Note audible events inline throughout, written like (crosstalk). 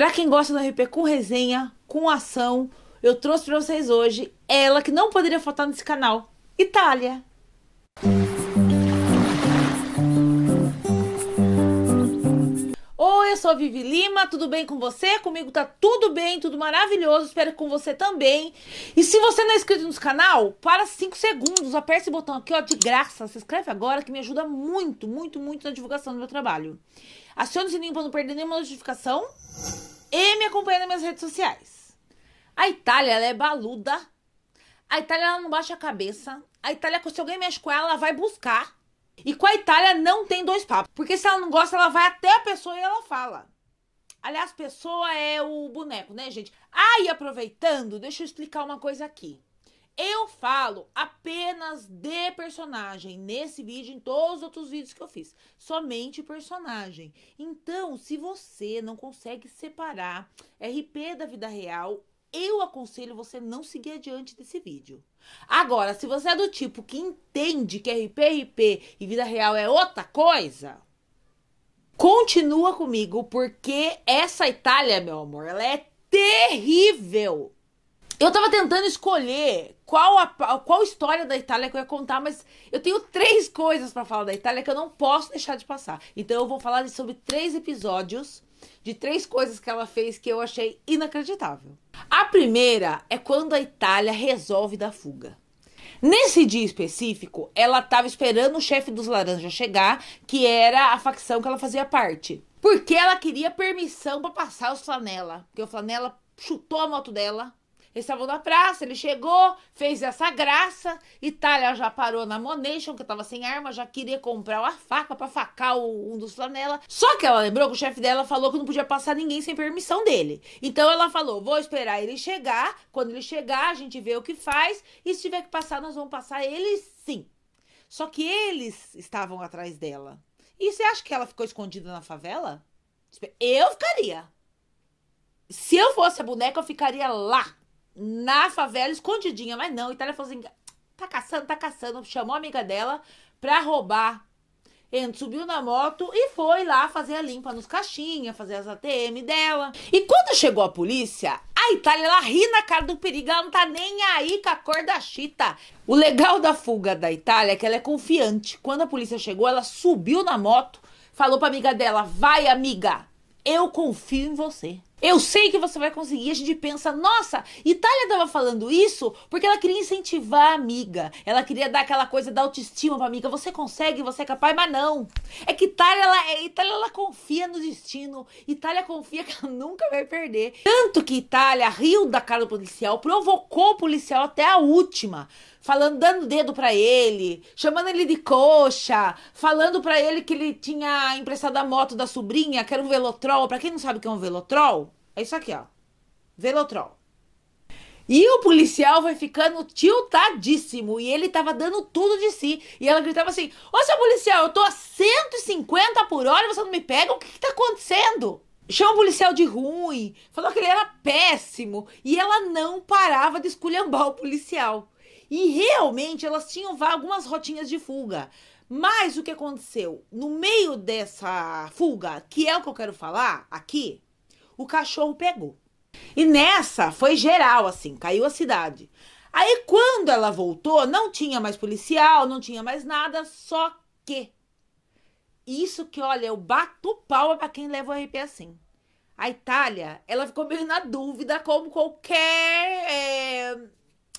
Para quem gosta do RP com resenha, com ação, eu trouxe para vocês hoje ela que não poderia faltar nesse canal, Itália. Oi, eu sou a Vivi Lima, tudo bem com você? Comigo tá tudo bem, tudo maravilhoso, espero que com você também. E se você não é inscrito no canal, para 5 segundos, aperta esse botão aqui, ó, de graça, se inscreve agora que me ajuda muito, muito, muito na divulgação do meu trabalho. Acione o sininho para não perder nenhuma notificação. E me acompanhe nas minhas redes sociais. A Itália, ela é baluda. A Itália, ela não baixa a cabeça. A Itália, se alguém mexe com ela, ela vai buscar. E com a Itália não tem dois papos. Porque se ela não gosta, ela vai até a pessoa e ela fala. Aliás, pessoa é o boneco, né, gente? Ah, e aproveitando, deixa eu explicar uma coisa aqui. Eu falo apenas de personagem nesse vídeo, em todos os outros vídeos que eu fiz. Somente personagem. Então, se você não consegue separar RP da vida real, eu aconselho você não seguir adiante desse vídeo. Agora, se você é do tipo que entende que RP, RP e vida real é outra coisa, continua comigo, porque essa Itália, meu amor, ela é terrível. Eu tava tentando escolher qual, a, qual história da Itália que eu ia contar, mas eu tenho três coisas para falar da Itália que eu não posso deixar de passar. Então eu vou falar sobre três episódios de três coisas que ela fez que eu achei inacreditável. A primeira é quando a Itália resolve dar fuga. Nesse dia específico, ela tava esperando o chefe dos laranjas chegar, que era a facção que ela fazia parte. Porque ela queria permissão para passar os flanela. Porque o flanela chutou a moto dela, eles estavam na praça, ele chegou, fez essa graça. Itália já parou na Monation, que estava sem arma, já queria comprar uma faca para facar o, um dos flanela. Só que ela lembrou que o chefe dela falou que não podia passar ninguém sem permissão dele. Então ela falou: vou esperar ele chegar. Quando ele chegar, a gente vê o que faz. E se tiver que passar, nós vamos passar ele sim. Só que eles estavam atrás dela. E você acha que ela ficou escondida na favela? Eu ficaria. Se eu fosse a boneca, eu ficaria lá na favela, escondidinha, mas não. Itália falou assim: tá caçando, tá caçando. Chamou a amiga dela pra roubar. Ele subiu na moto e foi lá fazer a limpa nos caixinhas, fazer as ATM dela. E quando chegou a polícia, a Itália ela ri na cara do perigo, ela não tá nem aí com a cor da chita. O legal da fuga da Itália é que ela é confiante. Quando a polícia chegou, ela subiu na moto, falou pra amiga dela: vai, amiga, eu confio em você. Eu sei que você vai conseguir. A gente pensa, nossa, Itália estava falando isso porque ela queria incentivar a amiga. Ela queria dar aquela coisa da autoestima pra amiga. Você consegue, você é capaz, mas não. É que Itália, ela, é, Itália, ela confia no destino. Itália confia que ela nunca vai perder. Tanto que Itália riu da cara do policial, provocou o policial até a última falando, dando dedo para ele, chamando ele de coxa, falando para ele que ele tinha emprestado a moto da sobrinha, que era um velotrol. Para quem não sabe o que é um velotrol, é isso aqui, ó. Velotrol. E o policial foi ficando tiltadíssimo. E ele tava dando tudo de si. E ela gritava assim: Ô seu policial, eu tô a 150 por hora você não me pega? O que, que tá acontecendo? Chama o policial de ruim. Falou que ele era péssimo. E ela não parava de esculhambar o policial. E realmente elas tinham algumas rotinhas de fuga. Mas o que aconteceu? No meio dessa fuga, que é o que eu quero falar aqui, o cachorro pegou. E nessa foi geral, assim, caiu a cidade. Aí quando ela voltou, não tinha mais policial, não tinha mais nada, só que. Isso que, olha, eu bato palma pra quem leva o RP assim. A Itália, ela ficou meio na dúvida, como qualquer. É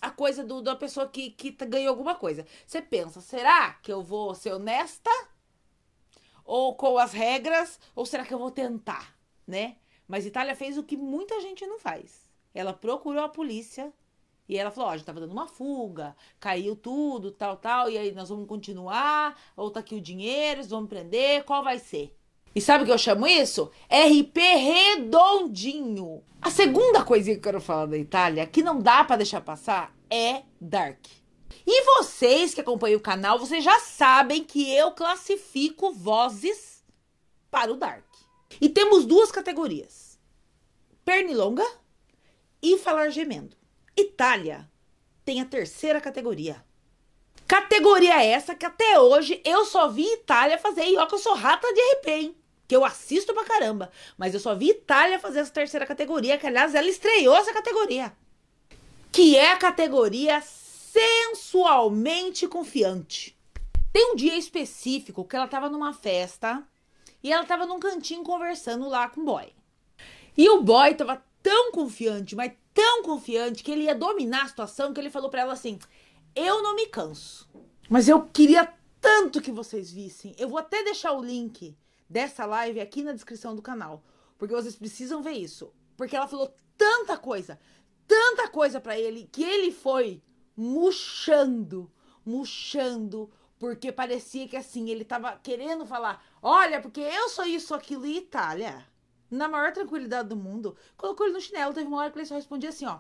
a coisa do, da pessoa que, que tá, ganhou alguma coisa. Você pensa, será que eu vou ser honesta? Ou com as regras? Ou será que eu vou tentar, né? Mas Itália fez o que muita gente não faz. Ela procurou a polícia e ela falou: ó, oh, a gente tava tá dando uma fuga, caiu tudo, tal, tal, e aí nós vamos continuar, ou tá aqui o dinheiro, Eles vão prender, qual vai ser? E sabe o que eu chamo isso? RP redondinho. A segunda coisinha que eu quero falar da Itália, que não dá para deixar passar, é Dark. E vocês que acompanham o canal, vocês já sabem que eu classifico vozes para o Dark. E temos duas categorias: pernilonga e falar gemendo. Itália tem a terceira categoria. Categoria essa que até hoje eu só vi Itália fazer. E ó, que eu sou rata de RP, hein? Que eu assisto pra caramba. Mas eu só vi Itália fazer essa terceira categoria. Que, aliás, ela estreou essa categoria. Que é a categoria sensualmente confiante. Tem um dia específico que ela tava numa festa e ela tava num cantinho conversando lá com o boy. E o boy tava tão confiante, mas tão confiante, que ele ia dominar a situação, que ele falou para ela assim: Eu não me canso, mas eu queria tanto que vocês vissem. Eu vou até deixar o link dessa live aqui na descrição do canal, porque vocês precisam ver isso. Porque ela falou tanta coisa, tanta coisa para ele, que ele foi murchando, murchando, porque parecia que assim, ele tava querendo falar: olha, porque eu sou isso, aquilo e Itália. Na maior tranquilidade do mundo, colocou ele no chinelo. Teve uma hora que ele só respondia assim: ó,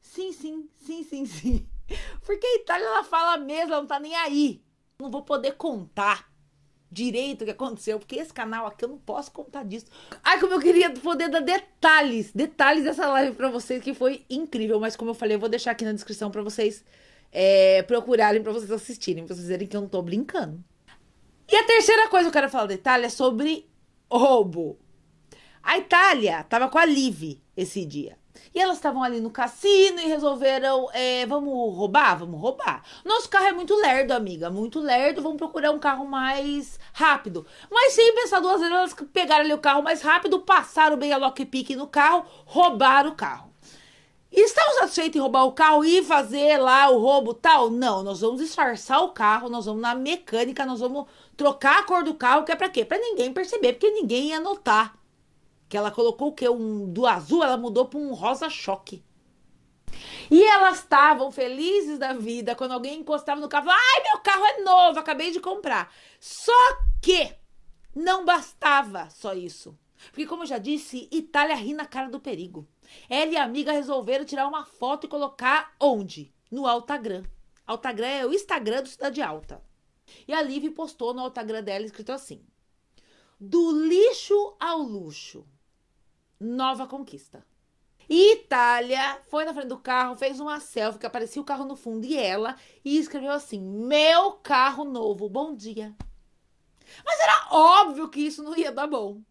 sim, sim, sim, sim, sim. (laughs) Porque a Itália, ela fala mesmo, ela não tá nem aí. Não vou poder contar direito o que aconteceu, porque esse canal aqui eu não posso contar disso. Ai, como eu queria poder dar detalhes, detalhes dessa live para vocês que foi incrível, mas como eu falei, eu vou deixar aqui na descrição para vocês é, procurarem para vocês assistirem, pra vocês verem que eu não tô brincando. E a terceira coisa que eu quero falar da Itália é sobre roubo. A Itália tava com a Liv esse dia. E elas estavam ali no cassino e resolveram, é, vamos roubar? Vamos roubar. Nosso carro é muito lerdo, amiga, muito lerdo, vamos procurar um carro mais rápido. Mas sem pensar duas vezes, elas pegaram ali o carro mais rápido, passaram bem a lockpick no carro, roubaram o carro estamos satisfeitos em roubar o carro e fazer lá o roubo tal? Não, nós vamos disfarçar o carro, nós vamos na mecânica, nós vamos trocar a cor do carro, que é para quê? Para ninguém perceber, porque ninguém ia notar. Que ela colocou o quê? Um, do azul, ela mudou para um rosa choque. E elas estavam felizes da vida quando alguém encostava no carro, falava, ai, meu carro é novo, acabei de comprar. Só que não bastava só isso. Porque, como eu já disse, Itália ri na cara do perigo. Ela e a amiga resolveram tirar uma foto e colocar onde? No Altagram. Altagram é o Instagram do Cidade Alta. E a Liv postou no Altagram dela escrito assim: Do lixo ao luxo. Nova conquista. E Itália foi na frente do carro, fez uma selfie que aparecia o carro no fundo e ela e escreveu assim: Meu carro novo, bom dia. Mas era óbvio que isso não ia dar bom.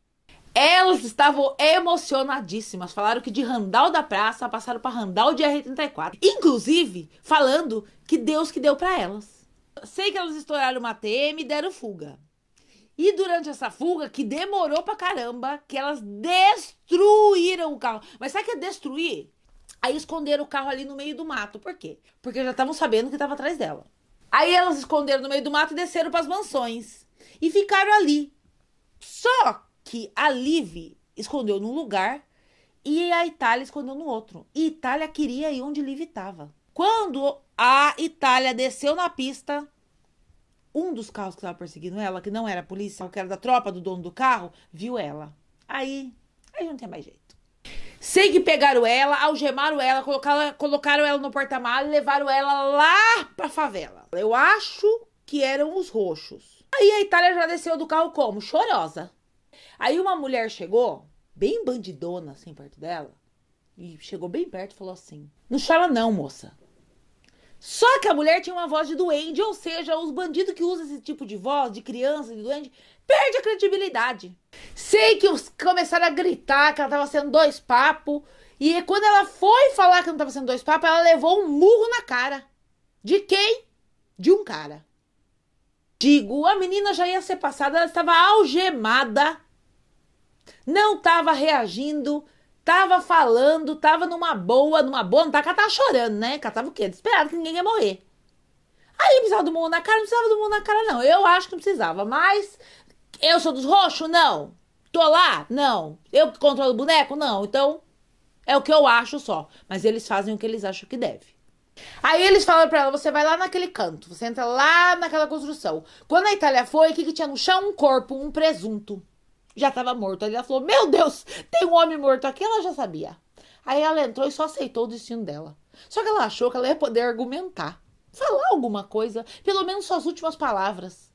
Elas estavam emocionadíssimas. Falaram que de Randal da Praça passaram para Randal de R34. Inclusive, falando que Deus que deu para elas. Sei que elas estouraram uma TM e deram fuga. E durante essa fuga, que demorou pra caramba, que elas destruíram o carro. Mas sabe o que é destruir? Aí esconderam o carro ali no meio do mato. Por quê? Porque já estavam sabendo que estava atrás dela. Aí elas esconderam no meio do mato e desceram para as mansões. E ficaram ali. Só que a Live escondeu num lugar e a Itália escondeu no outro. E Itália queria ir onde Live estava. Quando a Itália desceu na pista, um dos carros que estava perseguindo ela, que não era a polícia, que era da tropa do dono do carro, viu ela. Aí, aí não tem mais jeito. Sei que pegaram ela, algemaram ela, colocaram, ela no porta-malas e levaram ela lá pra favela. Eu acho que eram os roxos. Aí a Itália já desceu do carro como? Chorosa. Aí uma mulher chegou, bem bandidona assim perto dela, e chegou bem perto e falou assim: Não chora não, moça. Só que a mulher tinha uma voz de doente, ou seja, os bandidos que usam esse tipo de voz, de criança, de doente, perde a credibilidade. Sei que os começaram a gritar que ela tava sendo dois papos, e quando ela foi falar que não tava sendo dois papos, ela levou um murro na cara. De quem? De um cara. Digo, a menina já ia ser passada, ela estava algemada não estava reagindo, estava falando, estava numa boa, numa boa. Não tá tava chorando, né? Que ela tava o quê? Desesperada que ninguém ia morrer. Aí precisava do mundo na cara, não precisava do mundo na cara, não. Eu acho que não precisava, mas eu sou dos roxos? Não. Tô lá? Não. Eu que controlo o boneco? Não. Então, é o que eu acho só. Mas eles fazem o que eles acham que deve. Aí eles falaram pra ela: você vai lá naquele canto, você entra lá naquela construção. Quando a Itália foi, o que, que tinha no chão? Um corpo, um presunto já estava morto. Aí ela falou: Meu Deus, tem um homem morto aqui. Ela já sabia. Aí ela entrou e só aceitou o destino dela. Só que ela achou que ela ia poder argumentar, falar alguma coisa, pelo menos suas últimas palavras.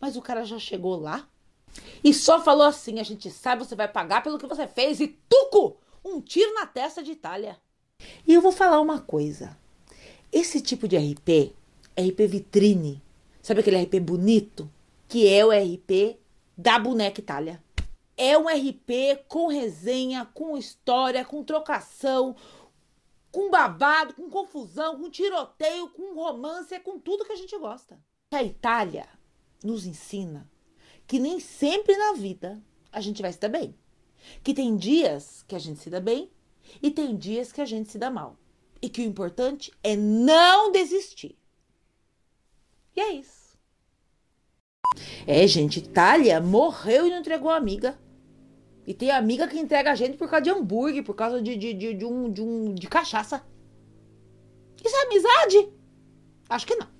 Mas o cara já chegou lá e só falou assim: A gente sabe, você vai pagar pelo que você fez. E tuco! Um tiro na testa de Itália. E eu vou falar uma coisa. Esse tipo de RP, RP vitrine, sabe aquele RP bonito? Que é o RP da Boneca Itália. É um RP com resenha, com história, com trocação, com babado, com confusão, com tiroteio, com romance, é com tudo que a gente gosta. A Itália nos ensina que nem sempre na vida a gente vai se dar bem. Que tem dias que a gente se dá bem e tem dias que a gente se dá mal. E que o importante é não desistir. E é isso. É, gente, Itália morreu e não entregou a amiga. E tem amiga que entrega a gente por causa de hambúrguer, por causa de, de, de, de um, de um de cachaça. Isso é amizade? Acho que não.